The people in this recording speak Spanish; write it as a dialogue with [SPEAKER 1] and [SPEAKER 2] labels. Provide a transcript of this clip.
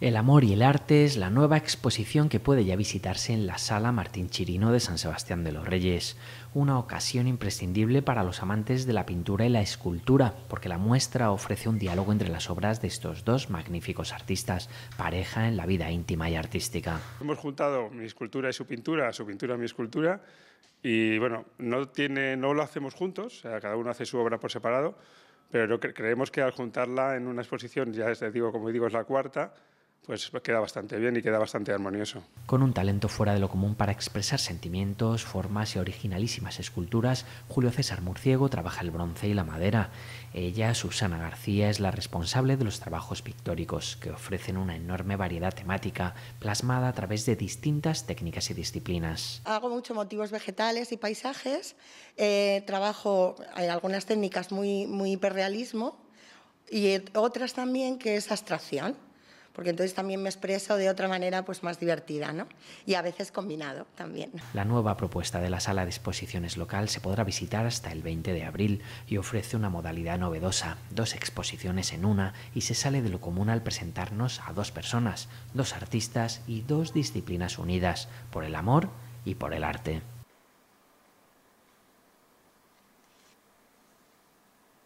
[SPEAKER 1] El amor y el arte es la nueva exposición que puede ya visitarse en la Sala Martín Chirino de San Sebastián de los Reyes, una ocasión imprescindible para los amantes de la pintura y la escultura, porque la muestra ofrece un diálogo entre las obras de estos dos magníficos artistas, pareja en la vida íntima y artística.
[SPEAKER 2] Hemos juntado mi escultura y su pintura, su pintura y mi escultura, y bueno, no, tiene, no lo hacemos juntos, cada uno hace su obra por separado, pero creemos que al juntarla en una exposición, ya es, digo, como digo, es la cuarta, pues queda bastante bien y queda bastante armonioso.
[SPEAKER 1] Con un talento fuera de lo común para expresar sentimientos, formas y originalísimas esculturas, Julio César Murciego trabaja el bronce y la madera. Ella, Susana García, es la responsable de los trabajos pictóricos, que ofrecen una enorme variedad temática, plasmada a través de distintas técnicas y disciplinas.
[SPEAKER 3] Hago muchos motivos vegetales y paisajes, eh, trabajo hay eh, algunas técnicas muy, muy hiperrealismo y otras también que es abstracción porque entonces también me expreso de otra manera pues más divertida, ¿no? Y a veces combinado también.
[SPEAKER 1] La nueva propuesta de la sala de exposiciones local se podrá visitar hasta el 20 de abril y ofrece una modalidad novedosa, dos exposiciones en una y se sale de lo común al presentarnos a dos personas, dos artistas y dos disciplinas unidas, por el amor
[SPEAKER 2] y por el arte.